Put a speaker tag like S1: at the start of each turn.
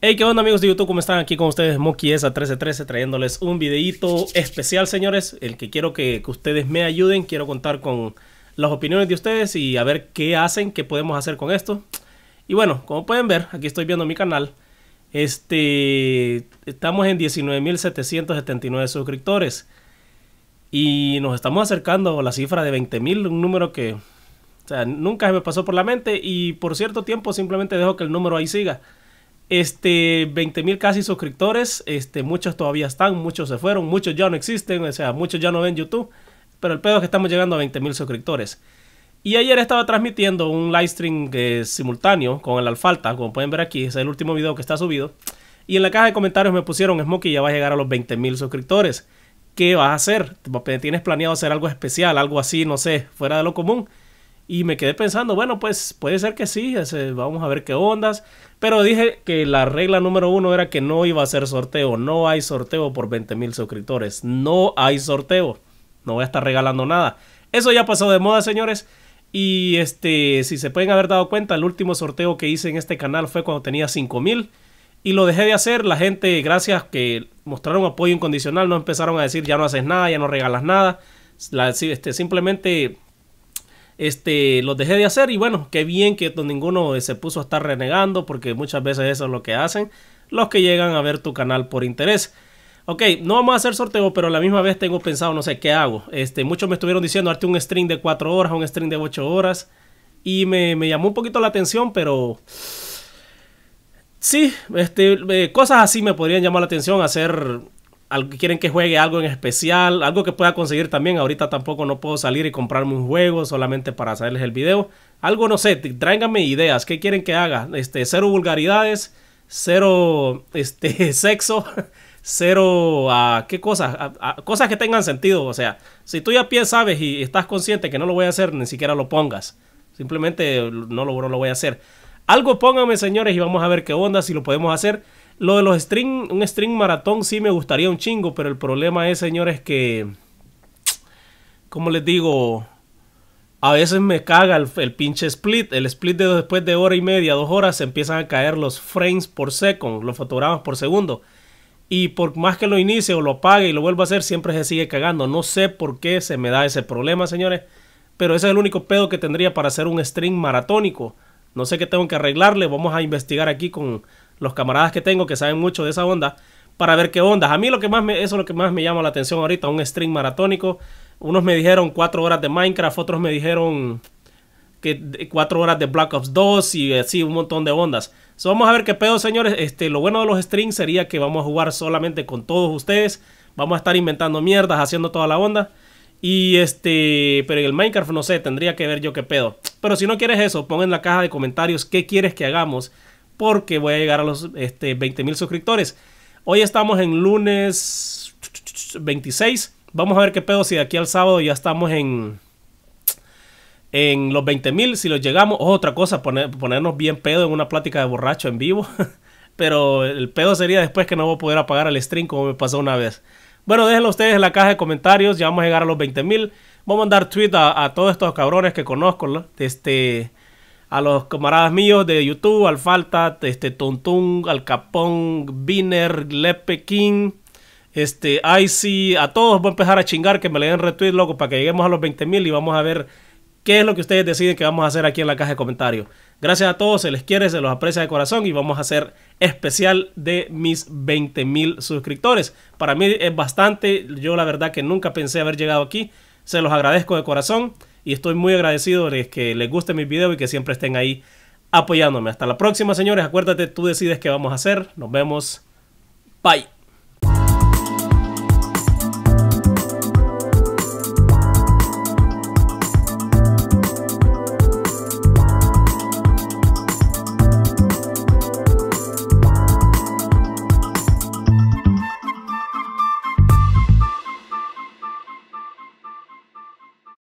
S1: Hey, ¿qué onda amigos de YouTube? ¿Cómo están? Aquí con ustedes MokiEsa1313 trayéndoles un videito especial, señores. El que quiero que, que, ustedes me ayuden. Quiero contar con las opiniones de ustedes y a ver qué hacen, qué podemos hacer con esto. Y bueno, como pueden ver, aquí estoy viendo mi canal. Este, estamos en 19.779 suscriptores y nos estamos acercando a la cifra de 20.000, un número que nunca se me pasó por la mente y por cierto tiempo simplemente dejo que el número ahí siga. Este, 20.000 casi suscriptores, este, muchos todavía están, muchos se fueron, muchos ya no existen, o sea, muchos ya no ven YouTube, pero el pedo es que estamos llegando a 20.000 suscriptores. Y ayer estaba transmitiendo un live stream eh, simultáneo con el Alfalta, como pueden ver aquí, es el último video que está subido. Y en la caja de comentarios me pusieron, Smokey, ya va a llegar a los 20.000 suscriptores. ¿Qué vas a hacer? ¿Tienes planeado hacer algo especial, algo así, no sé, fuera de lo común? Y me quedé pensando, bueno, pues puede ser que sí, vamos a ver qué ondas. Pero dije que la regla número uno era que no iba a ser sorteo. No hay sorteo por 20.000 suscriptores. No hay sorteo. No voy a estar regalando nada. Eso ya pasó de moda, señores. Y este, si se pueden haber dado cuenta, el último sorteo que hice en este canal fue cuando tenía 5000 y lo dejé de hacer. La gente, gracias que mostraron apoyo incondicional, no empezaron a decir ya no haces nada, ya no regalas nada. Este, simplemente este, lo dejé de hacer y bueno, qué bien que ninguno se puso a estar renegando porque muchas veces eso es lo que hacen los que llegan a ver tu canal por interés. Ok, no vamos a hacer sorteo, pero a la misma vez tengo pensado, no sé qué hago. Este, muchos me estuvieron diciendo, harte un stream de 4 horas, un stream de 8 horas. Y me, llamó un poquito la atención, pero... Sí, este, eh, cosas así me podrían llamar la atención, hacer algo que quieren que juegue algo en especial, algo que pueda conseguir también. Ahorita tampoco no puedo salir y comprarme un juego solamente para hacerles el video. Algo no sé, tráiganme ideas, ¿qué quieren que haga? Este, cero vulgaridades, cero este sexo, cero a qué cosas, cosas que tengan sentido. O sea, si tú ya sabes y estás consciente que no lo voy a hacer, ni siquiera lo pongas. Simplemente no lo, lo voy a hacer. Algo póngame, señores, y vamos a ver qué onda, si lo podemos hacer. Lo de los string, un string maratón sí me gustaría un chingo, pero el problema es, señores, que... Como les digo, a veces me caga el, pinche split. El split de después de hora y media, dos horas, se empiezan a caer los frames por second, los fotogramas por segundo y por más que lo inicie o lo pague y lo vuelva a hacer, siempre se sigue cagando. No sé por qué se me da ese problema, señores, pero ese es el único pedo que tendría para hacer un stream maratónico. No sé qué tengo que arreglarle, vamos a investigar aquí con los camaradas que tengo que saben mucho de esa onda para ver qué onda. A mí lo que más me, eso es lo que más me llama la atención ahorita, un stream maratónico. Unos me dijeron cuatro horas de Minecraft, otros me dijeron que cuatro horas de Black Ops 2 y así un montón de ondas. vamos a ver qué pedo, señores. Este, lo bueno de los strings sería que vamos a jugar solamente con todos ustedes. Vamos a estar inventando mierdas, haciendo toda la onda. Y este, pero en el Minecraft no sé, tendría que ver yo qué pedo. Pero si no quieres eso, pon en la caja de comentarios qué quieres que hagamos, porque voy a llegar a los este, mil suscriptores. Hoy estamos en lunes 26. Vamos a ver qué pedo si de aquí al sábado ya estamos en en los 20.000, si los llegamos, o otra cosa, ponernos bien pedo en una plática de borracho en vivo. Pero el pedo sería después que no voy a poder apagar el stream como me pasó una vez. Bueno, déjenlo ustedes en la caja de comentarios, ya vamos a llegar a los 20.000. mil. Voy a mandar tweet a, todos estos cabrones que conozco, este, a los camaradas míos de YouTube, al Falta, este, Tuntun, Al Capón, Biner, Lepe King, este, Icy, a todos voy a empezar a chingar que me le den retweet, loco, para que lleguemos a los 20.000 y vamos a ver qué es lo que ustedes deciden que vamos a hacer aquí en la caja de comentarios. Gracias a todos, se les quiere, se los aprecia de corazón y vamos a hacer especial de mis 20 mil suscriptores. Para mí es bastante, yo la verdad que nunca pensé haber llegado aquí, se los agradezco de corazón y estoy muy agradecido de que les guste mi video y que siempre estén ahí apoyándome. Hasta la próxima señores, acuérdate, tú decides qué vamos a hacer, nos vemos, bye.